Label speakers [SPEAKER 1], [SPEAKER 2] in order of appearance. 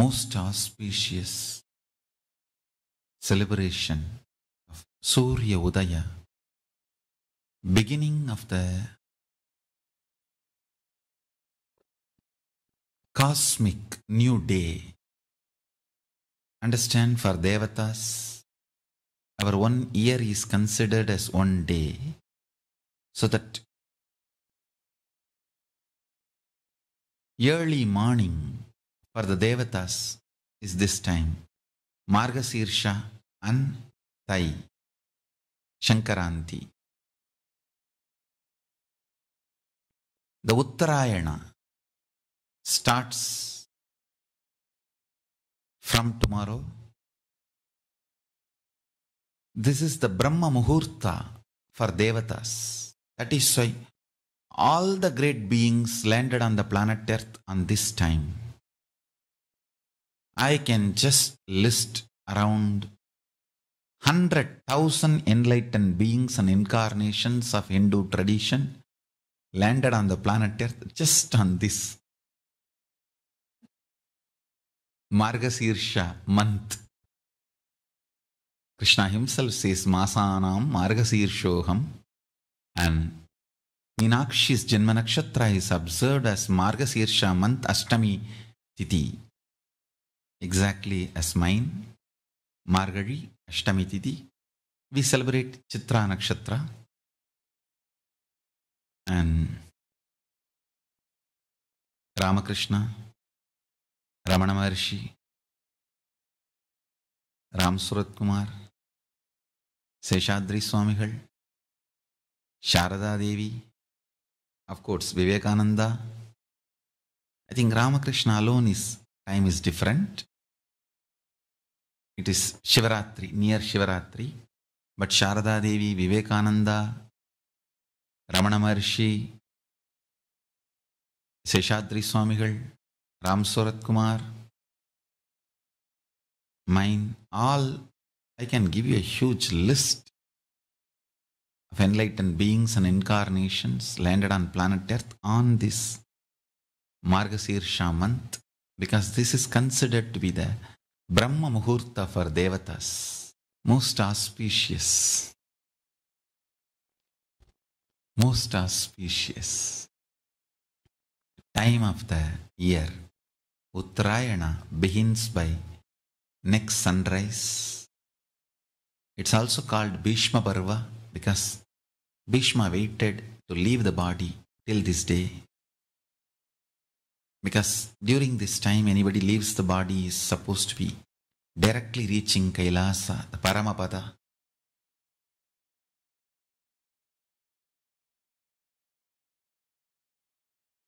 [SPEAKER 1] most auspicious celebration of Surya Udaya, beginning of the cosmic new day. Understand for Devatas, our one year is considered as one day, so that
[SPEAKER 2] early morning for the devatas is this time Margasirsha and Thai
[SPEAKER 1] Shankaranti. The Uttarayana starts
[SPEAKER 2] from tomorrow. This is the Brahma Muhurta for Devatas. That is why all the great beings landed on the planet Earth on this time. I can just list around 100,000 enlightened beings and incarnations of Hindu tradition landed on the planet Earth just on this Margasirsha month. Krishna himself says, Masanam Margasirshoham, and Meenakshi's Janmanakshatra is observed as Margasirsha month Astami Titi. exactly as mine. Margari Ashtami Tithi. We celebrate Chitra Nakshatra. And
[SPEAKER 1] Ramakrishna, Ramana Maharshi, Ram Surat Kumar,
[SPEAKER 2] Seshadri Swamigal, Sharada Devi, of course, Vivekananda. I think Ramakrishna alone is time is different. It is Shivaratri, near Shivaratri. But Sharada Devi, Vivekananda, Ramana Maharshi, Seshadri Swamigal, Ram Surat Kumar, mine, all, I can give you a huge list of enlightened beings and incarnations landed on planet Earth on this Margasir month because this is considered to be the Brahma Muhurta for Devatas, most auspicious. Most auspicious
[SPEAKER 1] time of the year. Uttarayana begins
[SPEAKER 2] by next sunrise. It's also called Bhishma Parva because Bhishma waited to leave the body till this day because during this time anybody leaves the body is supposed to be directly reaching Kailasa, the Paramapada,